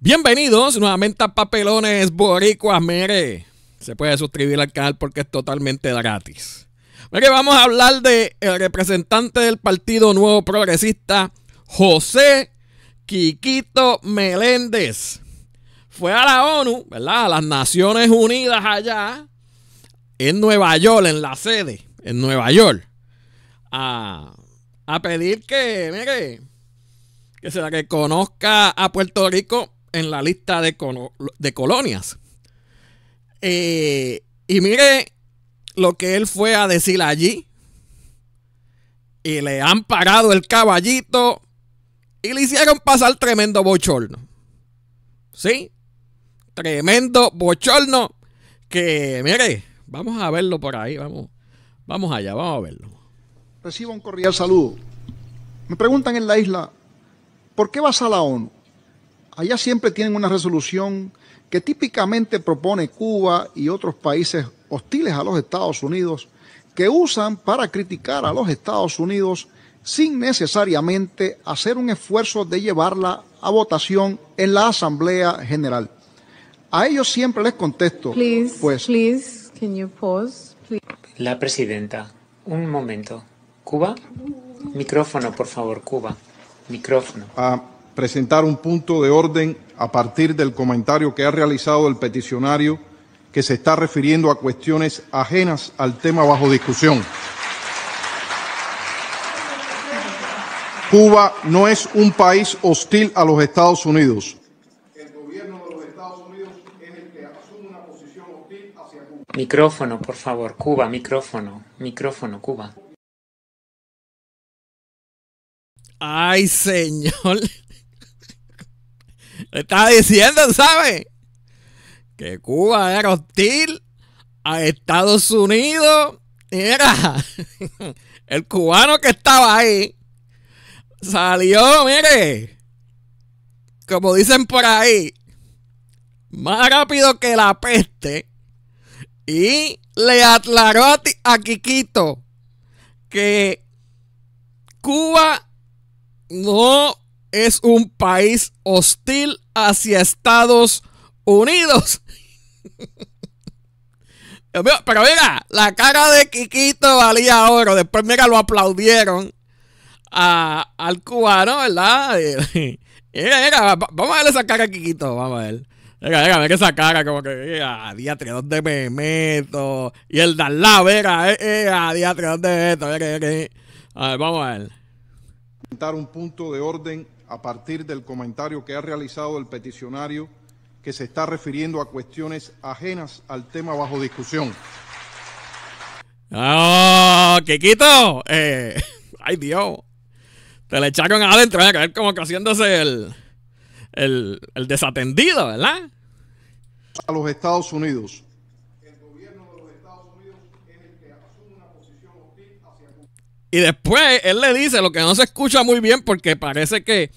Bienvenidos nuevamente a Papelones Boricuas. Mire, se puede suscribir al canal porque es totalmente gratis. Mire, vamos a hablar de el representante del Partido Nuevo Progresista, José Quiquito Meléndez. Fue a la ONU, ¿verdad? A las Naciones Unidas allá, en Nueva York, en la sede, en Nueva York, a, pedir que, mire, que se reconozca a Puerto Rico en la lista de, colonias. Eh, y mire lo que él fue a decir allí. Y le han parado el caballito. Y le hicieron pasar tremendo bochorno. ¿Sí? Tremendo bochorno. Que, mire, vamos a verlo por ahí. Vamos, vamos allá, vamos a verlo. Recibo un cordial saludo. Me preguntan en la isla, ¿por qué vas a la ONU? allá siempre tienen una resolución que típicamente propone Cuba y otros países hostiles a los Estados Unidos, que usan para criticar a los Estados Unidos sin necesariamente hacer un esfuerzo de llevarla a votación en la Asamblea General. A ellos siempre les contesto. Please, pues, please, can you pause, La presidenta, un momento. Cuba, micrófono, por favor, Cuba, micrófono. Ah, presentar un punto de orden a partir del comentario que ha realizado el peticionario que se está refiriendo a cuestiones ajenas al tema bajo discusión. Cuba no es un país hostil a los Estados Unidos. El gobierno de los Estados Unidos es el que asume una posición hostil hacia Cuba. Micrófono, por favor, Cuba, micrófono, micrófono, Cuba. Ay, señor. Está diciendo, ¿sabe? Que Cuba era hostil a Estados Unidos. Era el cubano que estaba ahí. Salió, mire. Como dicen por ahí. Más rápido que la peste. Y le aclaró a, a Quiquito que Cuba no es un país hostil hacia Estados Unidos. Pero mira, la cara de Quiquito valía oro. Después, mira, lo aplaudieron a, al cubano, ¿verdad? mira, mira, vamos a ver esa cara a Quiquito, vamos a ver. venga, venga, mira esa cara, como que, mira, diatre, ¿dónde me meto? Y el Dalá, mira, eh, eh, a diatre, ¿dónde me meto? A ver, vamos a ver. Un punto de orden a partir del comentario que ha realizado el peticionario que se está refiriendo a cuestiones ajenas al tema bajo discusión. ¡Ah, oh, Kikito! ¡Ay, Dios! Te le echaron adentro, a eh, caer como que haciéndose el, el, el desatendido, ¿verdad? A los Estados Unidos. Y después él le dice lo que no se escucha muy bien porque parece que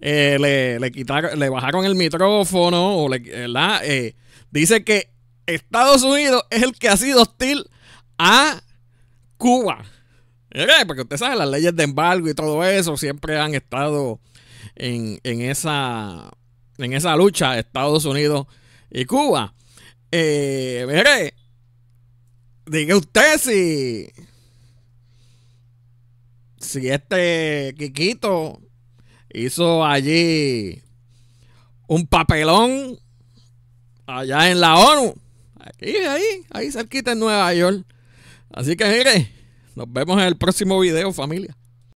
eh, le, le, quitaron, le bajaron el micrófono. O le, eh, dice que Estados Unidos es el que ha sido hostil a Cuba. Porque usted sabe, las leyes de embargo y todo eso siempre han estado en, en esa, en esa lucha Estados Unidos y Cuba. Eh, mire, diga usted si, si este Quiquito hizo allí un papelón allá en la ONU, aquí, ahí, ahí cerquita en Nueva York. Así que mire, nos vemos en el próximo video, familia.